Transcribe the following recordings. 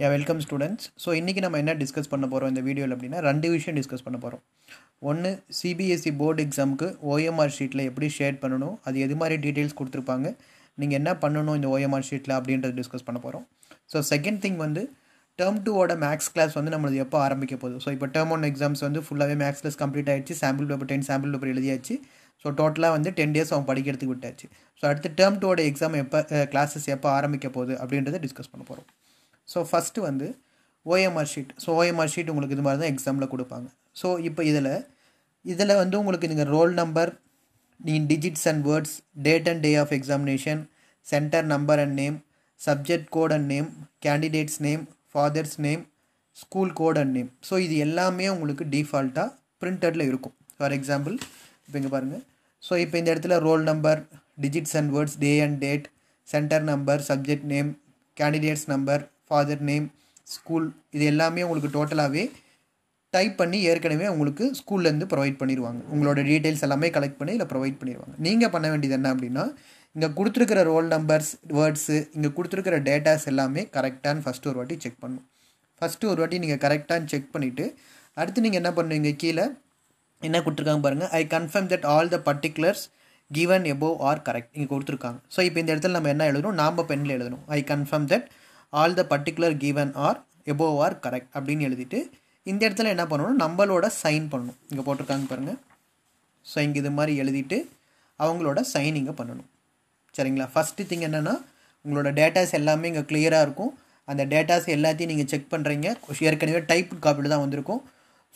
யா welcome students so இன்றைக்கி நம்ம என்ன டிஸ்கஸ் பண்ண போகிறோம் இந்த வீடியோவில் அப்படின்னா ரெண்டு விஷயம் டிஸ்கஸ் பண்ண போகிறோம் ஒன்று சிபிஎஸ்சி போர்டு எக்ஸாமுக்கு ஓஎம்ஆர் ஷீட்டில் எப்படி ஷேர் பண்ணணும் அது எது மாதிரி டீட்டெயில்ஸ் கொடுத்துருப்பாங்க நீங்கள் என்ன பண்ணணும் இந்த ஓஎம்ஆர் ஷீட்டில் அப்படின்றத டிஸ்கஸ் பண்ண போகிறோம் ஸோ செகண்ட் திங் வந்து டேர்ம் டூவோட மேக்ஸ் கிளாஸ் வந்து நம்மளது எப்போ ஆரம்பிக்க போகுது ஸோ இப்போ டேர்ம் ஒன் எக்ஸாம்ஸ் வந்து ஃபுல்லாகவே மேக்ஸ் கிளாஸ் கம்ப்ளீட் ஆகிடுச்சு sample paper ten sample paper எழுதியாச்சு ஸோ டோட்டலாக வந்து டென் டேஸ் அவன் படிக்கிறதுக்கு விட்டாச்சு ஸோ அடுத்து டேர்ம் டூவோட எக்ஸாம் எப்போ கிளாஸஸ் எப்போ ஆரம்பிக்க போகுது அப்படின்றத டிஸ்கஸ் பண்ண போகிறோம் ஸோ ஃபஸ்ட்டு வந்து OMR sheet so OMR sheet உங்களுக்கு இது மாதிரி தான் எக்ஸாமில் கொடுப்பாங்க ஸோ இப்போ இதில் இதில் வந்து உங்களுக்கு நீங்கள் ரோல் நம்பர் நீ digits and words date and day of examination centre number and name subject code and name candidate's name father's name school code and name so இது எல்லாமே உங்களுக்கு டிஃபால்ட்டாக பிரிண்டடில் இருக்கும் ஃபார் எக்ஸாம்பிள் இப்போ இங்கே பாருங்கள் ஸோ இப்போ இந்த இடத்துல roll number digits and words day and date centre number subject name candidate's number father name school இது எல்லாமே உங்களுக்கு டோட்டலாகவே டைப் பண்ணி ஏற்கனவே உங்களுக்கு ஸ்கூல்லேருந்து ப்ரொவைட் பண்ணிடுவாங்க உங்களோட டீட்டெயில்ஸ் எல்லாமே கலெக்ட் பண்ணி இதில் ப்ரொவைட் பண்ணிடுவாங்க நீங்கள் பண்ண வேண்டியது என்ன அப்படின்னா இங்கே கொடுத்துருக்கிற ரோல் நம்பர்ஸ் வேர்ட்ஸு இங்கே கொடுத்துருக்கிற டேட்டாஸ் எல்லாமே கரெக்டானு ஃபஸ்ட்டு ஒரு வாட்டி செக் பண்ணும் ஃபஸ்ட்டு ஒரு வாட்டி நீங்கள் கரெக்டானு செக் பண்ணிவிட்டு அடுத்து நீங்கள் என்ன பண்ணுவீங்க கீழே என்ன கொடுத்துருக்காங்க பாருங்கள் I confirm that all the particulars given above are correct இங்கே கொடுத்துருக்காங்க ஸோ இப்போ இந்த இடத்துல நம்ம என்ன எழுதணும் நாம் பெண்ணில் எழுதணும் I confirm that all the particular given are above are correct அப்படின்னு எழுதிட்டு இந்த இடத்துல என்ன பண்ணணும் நம்மளோட சைன் பண்ணணும் இங்கே போட்டிருக்காங்க பாருங்கள் ஸோ இங்கே இது மாதிரி எழுதிட்டு அவங்களோட சைன் இங்கே பண்ணணும் சரிங்களா ஃபஸ்ட்டு திங் என்னென்னா உங்களோட டேட்டாஸ் எல்லாமே இங்கே கிளியராக இருக்கும் அந்த டேட்டாஸ் எல்லாத்தையும் நீங்கள் செக் பண்ணுறீங்க ஏற்கனவே டைப் காப்பியில் தான் வந்திருக்கும்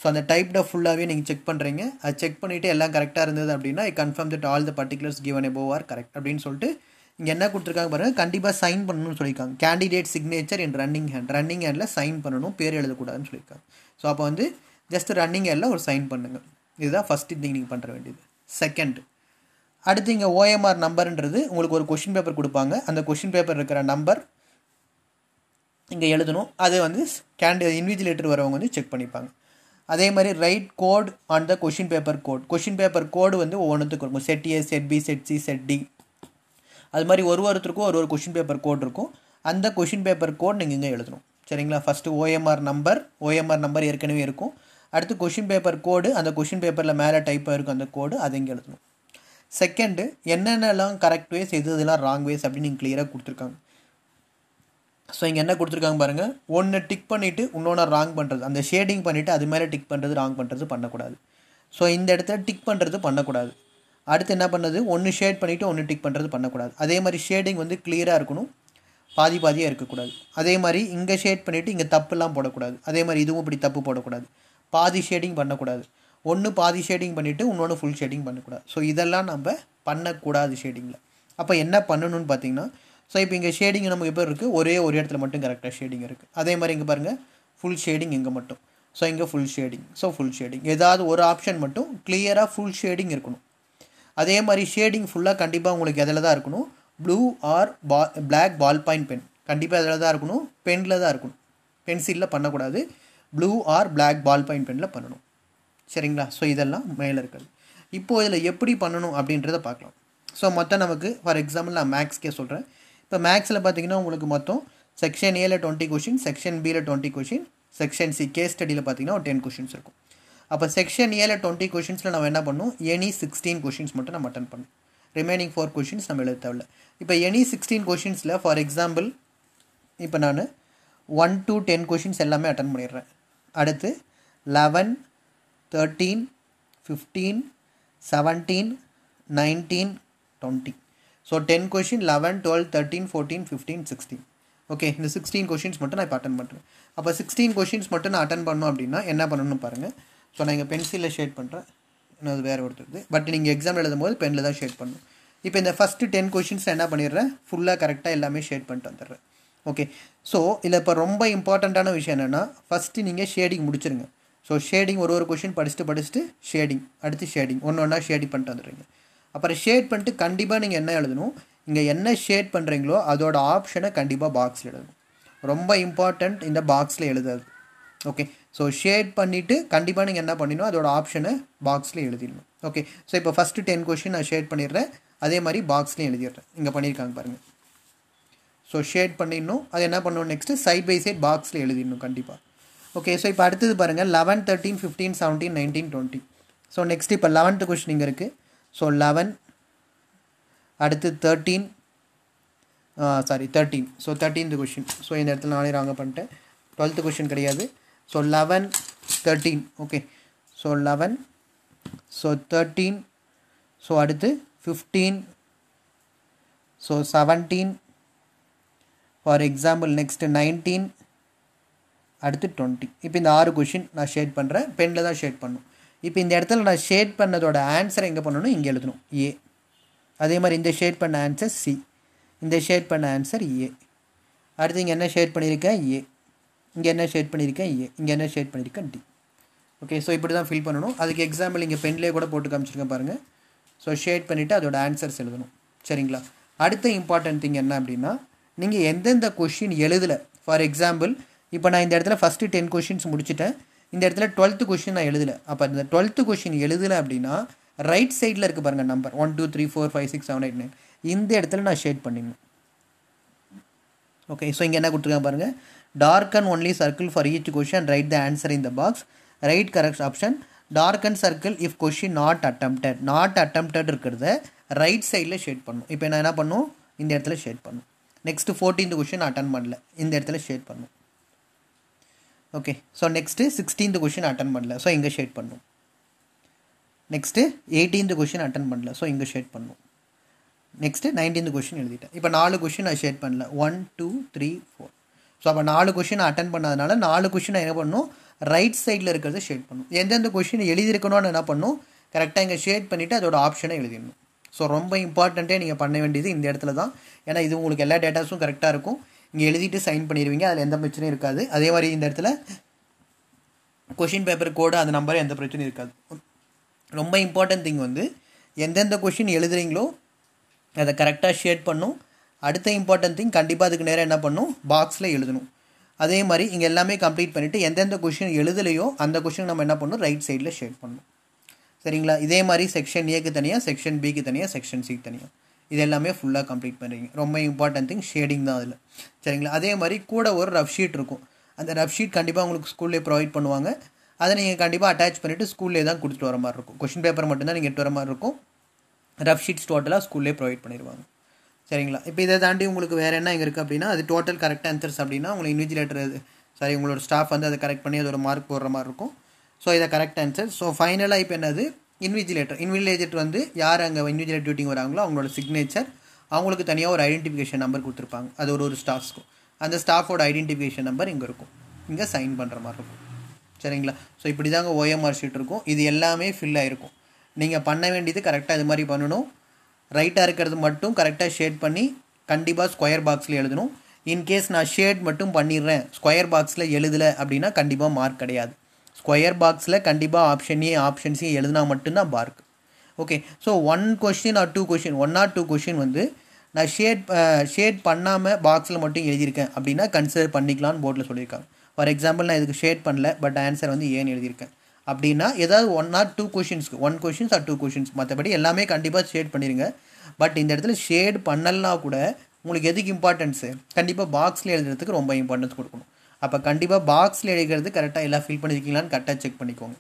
ஸோ அந்த டைப்டை ஃபுல்லாகவே நீங்கள் செக் பண்ணுறீங்க அது செக் பண்ணிவிட்டு எல்லாம் கரெக்டாக இருந்தது அப்படின்னா I confirm that all the particulars given above are correct அப்படின்னு சொல்லிட்டு இங்கே என்ன கொடுத்துருக்காங்க பாருங்கள் கண்டிப்பாக சைன் பண்ணணும்னு சொல்லியிருக்காங்க candidate signature in running hand running ஹேண்டில் சைன் பண்ணணும் பேர் எழுதக்கூடாதுன்னு சொல்லியிருக்காங்க ஸோ அப்போ வந்து ஜஸ்ட் ரன்னிங் ஹேண்டில் ஒரு சைன் பண்ணுங்கள் இதுதான் ஃபஸ்ட் திங் நீங்கள் பண்ணுற வேண்டியது செகண்ட் அடுத்து இங்கே ஓஎம்ஆர் நம்பருன்றது உங்களுக்கு ஒரு கொஷின் பேப்பர் கொடுப்பாங்க அந்த கொஷின் பேப்பர் இருக்கிற நம்பர் இங்கே எழுதணும் அது வந்து கேண்டி இன்விஜிலேட்டர் வரவங்க வந்து செக் பண்ணிப்பாங்க அதே மாதிரி write code on the question paper code question paper code வந்து ஒவ்வொன்றுத்துக்கு இருக்கும் set A set B set C set D அது மாதிரி ஒரு ஒருத்தருக்கும் ஒரு ஒரு கொஷின் பேப்பர் கோட் இருக்கும் அந்த கொஷின் பேப்பர் கோட் நீங்கள் இங்கே எழுதணும் சரிங்களா first OMR number OMR number ஏற்கனவே இருக்கும் அடுத்து கொஷின் பேப்பர் கோடு அந்த கொஷின் பேப்பரில் மேலே டைப் இருக்கும் அந்த கோடு அதை இங்கே எழுதணும் செகண்டு என்னென்னலாம் கரெக்ட் வேஸ் எது இதெல்லாம் ராங் வேஸ் அப்படின்னு நீங்கள் கிளியராக கொடுத்துருக்காங்க ஸோ இங்கே என்ன கொடுத்துருக்காங்க பாருங்கள் ஒன்று டிக் பண்ணிவிட்டு இன்னொன்று ராங் பண்ணுறது அந்த ஷேடிங் பண்ணிவிட்டு அது மேலே டிக் பண்ணுறது ராங் பண்ணுறது பண்ணக்கூடாது ஸோ இந்த இடத்துல டிக் பண்ணுறது பண்ணக்கூடாது அடுத்து என்ன பண்ணுறது ஒன்று ஷேட் பண்ணிவிட்டு ஒன்று டிக் பண்ணுறது பண்ணக்கூடாது அதே மாதிரி ஷேடிங் வந்து கிளியராக இருக்கணும் பாதி பாதியாக இருக்கக்கூடாது அதே மாதிரி இங்கே ஷேட் பண்ணிவிட்டு இங்கே தப்புலாம் போடக்கூடாது அதே மாதிரி இதுவும் இப்படி தப்பு போடக்கூடாது பாதி ஷேடிங் பண்ணக்கூடாது ஒன்று பாதி ஷேடிங் பண்ணிவிட்டு இன்னொன்று ஃபுல் ஷேடிங் பண்ணக்கூடாது ஸோ இதெல்லாம் நம்ம பண்ணக்கூடாது ஷேடிங்கில் அப்போ என்ன பண்ணணும்னு பார்த்தீங்கன்னா ஸோ இப்போ இங்கே ஷேடிங் நமக்கு எப்போ இருக்குது ஒரே ஒரு இடத்துல மட்டும் கரெக்டாக ஷேடிங் இருக்குது அதே மாதிரி இங்கே பாருங்கள் ஃபுல் ஷேடிங் இங்கே மட்டும் ஸோ இங்கே full shading so full shading ஏதாவது ஒரு ஆப்ஷன் மட்டும் கிளியராக ஃபுல் ஷேடிங் இருக்கணும் அதே மாதிரி ஷேடிங் ஃபுல்லாக கண்டிப்பாக உங்களுக்கு எதில் தான் இருக்கணும் ப்ளூ ஆர் பா பிளாக் பால் பாயிண்ட் பென் கண்டிப்பாக எதில் தான் இருக்கணும் பெனில் தான் இருக்கணும் பென்சிலில் பண்ணக்கூடாது blue or black ball point பெனில் பண்ணணும் சரிங்களா ஸோ இதெல்லாம் மேலே இருக்கிறது இப்போது இதில் எப்படி பண்ணணும் அப்படின்றத பார்க்கலாம் ஸோ மொத்தம் நமக்கு ஃபார் எக்ஸாம்பிள் நான் மேக்ஸ்க்கே சொல்கிறேன் இப்போ மேக்ஸில் பார்த்தீங்கன்னா உங்களுக்கு மொத்தம் செக்ஷன் ஏல டுவெண்ட்டி கொஷின் செக்ஷன் பியில் twenty question section C case ஸ்டடியில் பார்த்தீங்கன்னா ஒரு டென் கொஷின்ஸ் இருக்கும் அப்போ செக்ஷன் ஏல டுவெண்ட்டி கொஷின்ஸில் நம்ம என்ன பண்ணணும் எனி சிக்ஸ்டீன் கொஷின்ஸ் மட்டும் நம்ம அட்டன் பண்ணணும் ரிமைனிங் ஃபோர் கொஷின்ஸ் நம்ம எழுத தேவையில்ல இப்போ எனி சிக்ஸ்டீன் கொஷின்ஸில் ஃபார் எக்ஸாம்பிள் இப்போ நான் ஒன் டு டென் கொஷின்ஸ் எல்லாமே அட்டன் பண்ணிடுறேன் அடுத்து eleven thirteen fifteen seventeen nineteen twenty so ten question eleven twelve thirteen fourteen fifteen sixteen okay இந்த சிக்ஸ்டீன் கொஷின்ஸ் மட்டும் நான் இப்போ அட்டன் பண்ணுறேன் அப்போ சிக்ஸ்டீன் கொஷின்ஸ் மட்டும் நான் அட்டன் பண்ணோம் அப்படின்னா என்ன பண்ணணும்னு பாருங்கள் ஸோ நான் இங்கே பென்சிலில் ஷேட் பண்ணுறேன் இன்னும் அது வேறு ஒருத்தருது பட் நீங்கள் எக்ஸாம் எழுதும் போது பெனில் தான் ஷேட் பண்ணணும் இப்போ இந்த ஃபஸ்ட்டு டென் கொஷின்ஸ் என்ன பண்ணிடுறேன் ஃபுல்லாக கரெக்டாக எல்லாமே ஷேட் பண்ணிட்டு வந்துடுறேன் ஓகே ஸோ இதில் இப்போ ரொம்ப இம்பார்ட்டண்ட்டான விஷயம் என்னென்னா ஃபஸ்ட்டு நீங்கள் ஷேடிங் முடிச்சிருங்க ஸோ ஷேடிங் ஒரு ஒரு கொஷின் படிச்சுட்டு படிச்சுட்டு ஷேடிங் அடுத்து ஷேடிங் ஒன்று ஒன்றா ஷேடிங் பண்ணிட்டு வந்துடுறீங்க அப்புறம் ஷேட் பண்ணிட்டு கண்டிப்பாக நீங்கள் என்ன எழுதணும் இங்கே என்ன ஷேட் பண்ணுறீங்களோ அதோட ஆப்ஷனை கண்டிப்பாக பாக்ஸில் எழுதணும் ரொம்ப இம்பார்ட்டண்ட் இந்த பாக்ஸில் எழுதாது ஓகே ஸோ ஷேர் பண்ணிவிட்டு கண்டிப்பாக நீங்கள் என்ன பண்ணிடணும் அதோட ஆப்ஷனை பாக்ஸில் எழுதிடணும் ஓகே ஸோ இப்போ ஃபஸ்ட்டு டென் கொஷின் நான் ஷேர் பண்ணிடுறேன் அதே மாதிரி பாக்ஸ்லேயும் எழுதிடுறேன் இங்கே பண்ணியிருக்காங்க பாருங்கள் ஸோ ஷேர் பண்ணிடணும் அது என்ன பண்ணணும் நெக்ஸ்ட்டு சைட் பை சைட் பாக்ஸில் எழுதிடணும் கண்டிப்பாக ஓகே ஸோ இப்போ அடுத்தது பாருங்கள் eleven thirteen fifteen seventeen nineteen twenty so next இப்போ லெவன்த்து கொஷின் இங்கே இருக்குது ஸோ லெவன் அடுத்து thirteen sorry thirteen so thirteenth question so இந்த இடத்துல நானே ராங்க பண்ணிட்டேன் டுவெல்த்து கொஷின் கிடையாது so 11 13 okay so 11 so 13 so அடுத்து 15 so 17 for example next 19 அடுத்து டுவெண்ட்டி இப்போ இந்த ஆறு கொஷின் நான் ஷேட் பண்ணுறேன் பெனில் தான் ஷேட் பண்ணும் இப்போ இந்த இடத்துல நான் ஷேட் பண்ணதோட ஆன்சரை எங்கே பண்ணணும் இங்கே எழுதணும் ஏ அதே மாதிரி இந்த ஷேட் பண்ண ஆன்சர் சி இந்த ஷேட் பண்ண ஆன்சர் ஏ அடுத்து இங்கே என்ன shade பண்ணியிருக்கேன் ஏ இங்கே என்ன ஷேட் பண்ணியிருக்கேன் ஏ இங்கே என்ன ஷேட் பண்ணியிருக்கேன் டி ஓகே ஸோ இப்படி தான் ஃபில் பண்ணணும் அதுக்கு எக்ஸாம்பிள் இங்கே பென்லேயே கூட போட்டு காமிச்சிருக்கேன் பாருங்கள் ஸோ ஷேட் பண்ணிவிட்டு அதோட ஆன்சர்ஸ் எழுதணும் சரிங்களா அடுத்த இம்பார்ட்டன்ட் திங் என்ன அப்படின்னா நீங்கள் எந்தெந்த கொஷின் எழுதலை ஃபார் எக்ஸாம்பிள் இப்போ நான் இந்த இடத்துல ஃபஸ்ட்டு டென் கொஷின்ஸ் முடிச்சுட்டேன் இந்த இடத்துல டுவெல்த்து கொஷின் நான் எழுதலை அப்போ இந்த டுவெல்த்து கொஷின் எழுதலை அப்படின்னா ரைட் சைடில் இருக்குது பாருங்கள் number one two three four five six seven eight nine இந்த இடத்துல நான் ஷேட் பண்ணிடணும் ஓகே ஸோ இங்கே என்ன கொடுத்துருக்கேன் பாருங்கள் darken only circle for each question write the answer in the box right correct option darken circle if question not attempted not attempted இருக்கிறத right சைடில் ஷேட் பண்ணும் இப்போ நான் என்ன பண்ணும் இந்த இடத்துல ஷேட் பண்ணும் நெக்ஸ்ட்டு ஃபோர்டீன்த் கொஷின் அட்டன் பண்ணல இந்த இடத்துல ஷேட் பண்ணும் okay so next sixteenth question attend பண்ணல ஸோ இங்கே ஷேட் பண்ணும் நெக்ஸ்ட்டு எயிட்டீன்த் கொஷின் அட்டன் பண்ணல ஸோ இங்கே ஷேட் பண்ணும் நெக்ஸ்ட்டு நைன்டீன்த் கொஷின் எழுதிட்டேன் இப்போ நாலு கொஷின் நான் ஷேட் பண்ணல one two three four so அப்போ நாலு கொஷின் அட்டன் பண்ணாதனால நாலு கொஷினை என்ன பண்ணும் ரைட் சைடில் இருக்கிறத ஷேட் பண்ணும் எந்தெந்த கொஷின் எழுதியிருக்கணும்னு என்ன பண்ணும் கரெக்டாக இங்கே ஷேட் பண்ணிவிட்டு அதோட ஆப்ஷனை எழுதிடணும் ஸோ ரொம்ப இம்பார்ட்டண்ட்டே நீங்கள் பண்ண வேண்டியது இந்த இடத்துல தான் ஏன்னா இது உங்களுக்கு எல்லா டேட்டாஸும் கரெக்டாக இருக்கும் இங்கே எழுதிட்டு சைன் பண்ணிடுவீங்க அதில் எந்த பிரச்சனையும் இருக்காது அதே மாதிரி இந்த இடத்துல கொஷின் பேப்பர் கோடு அந்த நம்பர் எந்த பிரச்சனையும் இருக்காது ரொம்ப இம்பார்ட்டன்ட் திங் வந்து எந்தெந்த கொஷின் எழுதுறீங்களோ அதை கரெக்டாக ஷேட் பண்ணும் அடுத்த இம்பார்ட்டன்ட் திங் கண்டிப்பாக அதுக்கு நேராக என்ன பண்ணும் பாக்ஸில் எழுதணும் அதே மாதிரி இங்கே எல்லாமே கம்ப்ளீட் பண்ணிவிட்டு எந்தெந்த கொஷின் எழுதலையோ அந்த கொஷின் நம்ம என்ன பண்ணணும் ரைட் சைடில் ஷேட் பண்ணணும் சரிங்களா இதே மாதிரி செக்ஷன் ஏக்கு தனியாக செக்ஷன் பிக்கு தனியாக செக்ஷன் சிக்கு தனியாக இது எல்லாமே ஃபுல்லாக கம்ப்ளீட் பண்ணுறீங்க ரொம்ப இம்பார்ட்டன்ட் திங் ஷேடிங் தான் அதில் சரிங்களா அதே மாதிரி கூட ஒரு ரஃப் ஷீட் இருக்கும் அந்த ரஃப் ஷீட் கண்டிப்பாக உங்களுக்கு ஸ்கூல்லேயே ப்ரொவைட் பண்ணுவாங்க அதை நீங்கள் கண்டிப்பாக அட்டாச் பண்ணிவிட்டு ஸ்கூல்லே தான் கொடுத்துட்டு வர மாதிரி இருக்கும் கொஷின் பேப்பர் மட்டும்தான் நீங்கள் எட்டு வர மாதிரி இருக்கும் ரஃப் ஷீட்ஸ் டோட்டலாக ஸ்கூல்லே ப்ரொவைட் பண்ணிடுவாங்க சரிங்களா இப்போ இதை தாண்டி உங்களுக்கு வேறு என்ன இங்கே இருக்குது அப்படின்னா அது டோட்டல் கரெக்ட் ஆன்சர்ஸ் அப்படின்னா உங்களுக்கு இன்விஜிலேட்டர் அது சாரி உங்களோட ஸ்டாஃப் வந்து அதை கரெக்ட் பண்ணி அது ஒரு மார்க் போடுற மாதிரி இருக்கும் ஸோ இதை கரெக்ட் ஆன்சர் ஸோ ஃபைனலாக இப்போ என்னது இன்விஜிலேட்டர் இன்விஜிலேட்டர் வந்து யார் அங்கே இன்விஜிலேட் டியூட்டிங் வராங்களோ அவங்களோட சிக்னேச்சர் அவங்களுக்கு தனியாக ஒரு ஐடென்டிஃபிகேஷன் நம்பர் கொடுத்துருப்பாங்க அது ஒரு ஒரு ஸ்டாஃப்ஸ்க்கும் அந்த ஸ்டாஃபோட ஐடென்டிஃபிகேஷன் நம்பர் இங்கே இருக்கும் இங்கே சைன் பண்ணுற மாதிரி இருக்கும் சரிங்களா ஸோ இப்படி தாங்க ஓஎம்ஆர் ஷீட் இருக்கும் இது எல்லாமே ஃபில் ஆகிருக்கும் நீங்கள் பண்ண வேண்டியது கரெக்டாக இது மாதிரி பண்ணணும் ரைட்டாக இருக்கிறது மட்டும் கரெக்டாக ஷேட் பண்ணி கண்டிப்பாக ஸ்கொயர் பாக்ஸில் எழுதணும் இன்கேஸ் நான் ஷேட் மட்டும் பண்ணிடுறேன் ஸ்கொயர் பாக்ஸில் எழுதலை அப்படின்னா கண்டிப்பாக மார்க் கிடையாது ஸ்கொயர் பாக்ஸில் கண்டிப்பாக ஆப்ஷன் ஏ ஆப்ஷன் சி எழுதினா மட்டும்தான் mark okay so one question or two question one or two question வந்து நான் ஷேட் ஷேட் பண்ணாமல் பாக்ஸில் மட்டும் எழுதியிருக்கேன் அப்படின்னா கன்சிடர் பண்ணிக்கலான்னு போர்டில் சொல்லியிருக்காங்க ஃபார் எக்ஸாம்பிள் நான் இதுக்கு ஷேட் பண்ணல பட் ஆன்சர் வந்து ஏன்னு எழுதியிருக்கேன் அப்படின்னா ஏதாவது ஒன் ஆர் டூ கொஷின்ஸ்க்கு one questions or two questions மற்றபடி எல்லாமே கண்டிப்பாக ஷேட் பண்ணிடுங்க பட் இந்த இடத்துல ஷேட் பண்ணலனா கூட உங்களுக்கு எதுக்கு இம்பார்ட்டன்ஸு கண்டிப்பாக பாக்ஸில் எழுதுறதுக்கு ரொம்ப இம்பார்ட்டன்ஸ் கொடுக்கணும் அப்போ கண்டிப்பாக பாக்ஸில் எழுதுறது கரெக்டாக எல்லாம் ஃபில் பண்ணியிருக்கீங்களான்னு கரெக்டாக செக் பண்ணிக்கோங்க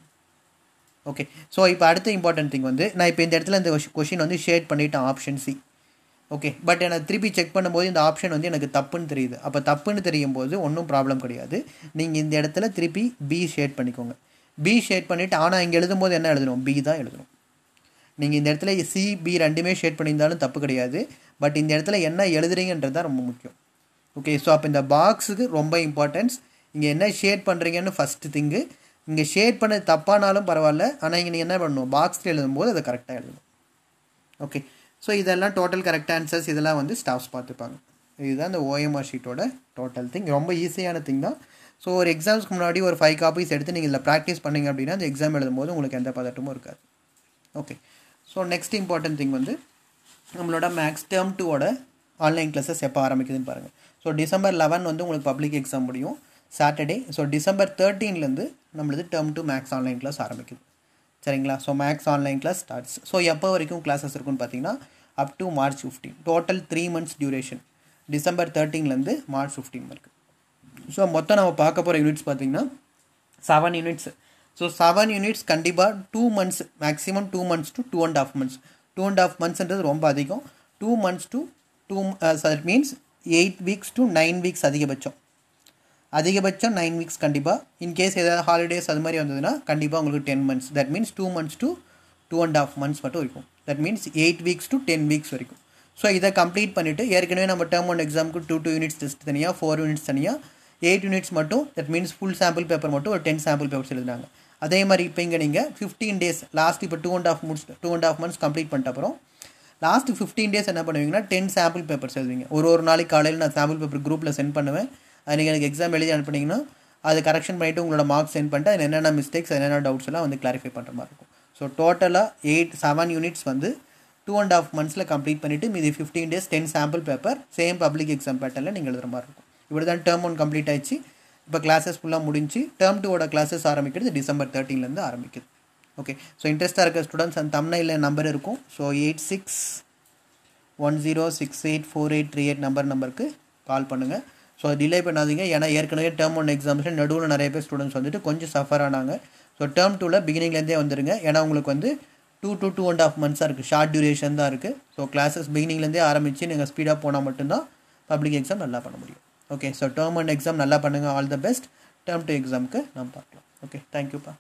ஓகே ஸோ இப்போ அடுத்த இம்பார்ட்டன்ட் திங் வந்து நான் இப்போ இந்த இடத்துல இந்த கொஷின் வந்து ஷேட் பண்ணிவிட்டேன் ஆப்ஷன் சி ஓகே பட் எனக்கு திருப்பி செக் பண்ணும்போது இந்த ஆப்ஷன் வந்து எனக்கு தப்புன்னு தெரியுது அப்போ தப்புன்னு தெரியும் போது ஒன்றும் ப்ராப்ளம் கிடையாது நீங்கள் இந்த இடத்துல திருப்பி பி ஷேட் பண்ணிக்கோங்க பி ஷேட் பண்ணிவிட்டு ஆனால் இங்கே எழுதும்போது என்ன எழுதணும் பி தான் எழுதணும் நீங்கள் இந்த இடத்துல சி பி ரெண்டுமே ஷேட் பண்ணியிருந்தாலும் தப்பு கிடையாது பட் இந்த இடத்துல என்ன எழுதுறீங்கன்றது தான் ரொம்ப முக்கியம் ஓகே ஸோ அப்போ இந்த பாக்ஸுக்கு ரொம்ப இம்பார்ட்டன்ஸ் இங்கே என்ன ஷேட் பண்ணுறீங்கன்னு ஃபஸ்ட்டு திங்கு இங்கே ஷேட் பண்ணது தப்பானாலும் பரவாயில்ல ஆனால் இங்கே நீங்கள் என்ன பண்ணணும் பாக்ஸில் எழுதும்போது அதை கரெக்டாக எழுதணும் ஓகே ஸோ இதெல்லாம் டோட்டல் கரெக்ட் ஆன்சர்ஸ் இதெல்லாம் வந்து ஸ்டாஃப்ஸ் பார்த்துப்பாங்க இதுதான் இந்த ஓஎம்ஆர் ஷீட்டோட டோட்டல் திங் ரொம்ப ஈஸியான திங் தான் ஸோ ஒரு எக்ஸாம்ஸ்க்கு முன்னாடி ஒரு ஃபைவ் காப்பீஸ் எடுத்து நீங்கள் இதில் ப்ராக்டிஸ் பண்ணிங்க அப்படின்னா அந்த எக்ஸாம் எழுதும்போது உங்களுக்கு எந்த பதட்டமும் இருக்காது okay so next important thing வந்து நம்மளோட மேக்ஸ் டேர்ம் டூவோட ஆன்லைன் கிளாஸஸ் எப்போ ஆரம்பிக்குதுன்னு பாருங்கள் ஸோ டிசம்பர் லெவன் வந்து உங்களுக்கு பப்ளிக் எக்ஸாம் முடியும் சாட்டர்டே ஸோ டிசம்பர் தேர்ட்டீன்லேருந்து நம்மளது term two maths online class ஆரம்பிக்குது சரிங்களா so maths online class starts so எப்போ வரைக்கும் கிளாஸஸ் இருக்குன்னு பார்த்தீங்கன்னா up to March fifteen total three months duration December தேர்ட்டீன்லேருந்து மார்ச் ஃபிஃப்டீன் இருக்குது ஸோ மொத்தம் நம்ம பார்க்க போகிற யூனிட்ஸ் பார்த்திங்கன்னா seven units so seven units கண்டிப்பாக two months maximum two months to two and half மந்த்ஸ் டூ அண்ட் ஆஃப் மந்த்ஸ்ன்றது ரொம்ப அதிகம் two months to two sir means eight weeks to nine weeks அதிகபட்சம் அதிகபட்சம் நைன் வீக்ஸ் கண்டிப்பாக இன்கேஸ் ஏதாவது ஹாலிடேஸ் அது மாதிரி வந்ததுன்னா கண்டிப்பாக உங்களுக்கு ten months that means two months to two and half months மட்டும் இருக்கும் that means eight weeks to ten weeks வரைக்கும் ஸோ இதை கம்ப்ளீட் பண்ணிவிட்டு ஏற்கனவே நம்ம டேர்ம் ஒன் எக்ஸாமுக்கு டூ டூ யூனிட்ஸ் டெஸ்ட் தனியாக ஃபோர் யூனிட்ஸ் தனியாக எயிட் யூனிட்ஸ் மட்டும் that means full sample paper மட்டும் ஒரு டென் சாம்பிள் பேப்பர்ஸ் எழுதினாங்க அதே மாதிரி இப்போ இங்கே நீங்கள் ஃபிஃப்டீன் டேஸ் லாஸ்ட் இப்போ டூ அண்ட் ஆஃப் முடிச்சு two and half months complete பண்ணிட்ட அப்புறம் லாஸ்ட் ஃபிஃப்டீன் டேஸ் என்ன பண்ணுவீங்கன்னா டென் சாம்பிள் பேப்பர்ஸ் எழுதுவீங்க ஒரு ஒரு நாளைக்கு காலையில் நான் சாம்பிள் பேப்பர் குரூப்பில் சென்ட் பண்ணுவேன் அது நீங்கள் எனக்கு எக்ஸாம் எழுதி அனுப்புனீங்கன்னா அது கரெக்ஷன் பண்ணிவிட்டு உங்களோட மார்க் சென்ட் பண்ணிட்டு அதில் என்னென்ன மிஸ்டேக்ஸ் என்னென்ன டவுட்ஸ் எல்லாம் வந்து கிளாரிஃபை பண்ணுற மாதிரி இருக்கும் ஸோ டோட்டலாக எயிட் செவன் யூனிட்ஸ் வந்து டூ அண்ட் ஆஃப் மந்த்ஸில் கம்ப்ளீட் பண்ணிவிட்டு மீதி fifteen days ten sample paper same public exam பேட்டர்னில் நீங்கள் எழுதுகிற மாதிரி இருக்கும் இப்படி தான் டேர்ம் ஒன் கம்ப்ளீட் ஆயிடுச்சு இப்போ கிளாஸஸ் ஃபுல்லாக முடிஞ்சு டேர்ம் டூவோட கிளாஸஸ் ஆரம்பிக்கிறது டிசம்பர் தேர்ட்டீன்லேருந்து ஆரம்பிக்குது ஓகே ஸோ இன்ட்ரெஸ்ட்டாக இருக்க ஸ்டூடெண்ட்ஸ் அந்த தமிழில் நம்பர் இருக்கும் so eight six one zero six eight four eight three eight number நம்பருக்கு கால் பண்ணுங்கள் ஸோ டிலே பண்ணாதீங்க ஏன்னா ஏற்கனவே டேர்ம் ஒன் எக்ஸாம்ஸில் நடுவில் நிறைய பேர் ஸ்டூடெண்ட்ஸ் வந்துட்டு கொஞ்சம் சஃபர் ஆனாங்க ஸோ டேர்ம் டூவில் பிகினிங்லேருந்தே வந்துடுங்க ஏன்னா உங்களுக்கு வந்து two two two and half மந்த்ஸாக இருக்குது ஷார்ட் டியூரேஷன் தான் இருக்குது ஸோ கிளாஸஸ் பிகினிங்லேருந்தே ஆரம்பித்து நீங்கள் ஸ்பீடாக போனால் மட்டும்தான் பப்ளிக் எக்ஸாம் நல்லா பண்ண முடியும் okay so term and exam நல்லா பண்ணுங்கள் all the best term two எக்ஸாமுக்கு நம்ம பார்க்கலாம் ஓகே தேங்க்யூப்பா